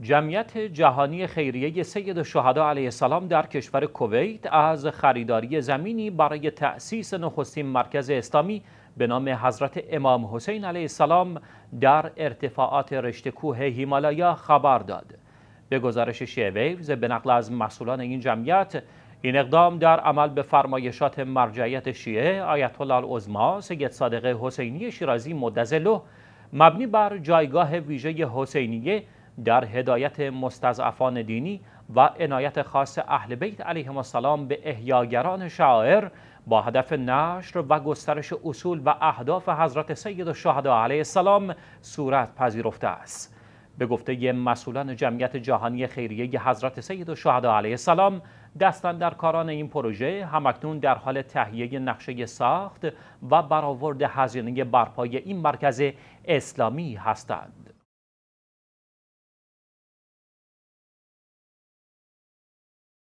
جمعیت جهانی خیریه سید شهدا علیه السلام در کشور کویت از خریداری زمینی برای تأسیس نخستین مرکز اسلامی به نام حضرت امام حسین علیه السلام در ارتفاعات رشته کوه هیمالایا خبر داد. به گزارش شیویوز به نقل از مسئولان این جمعیت این اقدام در عمل به فرمایشات مرجعیت شیعه آیت الله العظما سید صادق حسینی شیرازی مدزلو مبنی بر جایگاه ویژه حسینیه در هدایت مستضعفان دینی و عنایت خاص اهل بیت علیهم السلام به احیاگران شاعر با هدف نشر و گسترش اصول و اهداف حضرت سید الشهدا علیه السلام صورت پذیرفته است به گفته مسئولان جمعیت جهانی خیریه حضرت سید الشهدا علیه السلام دستن در کاران این پروژه همکنون در حال تهیه نقشه ساخت و برآورد هزینه برپای این مرکز اسلامی هستند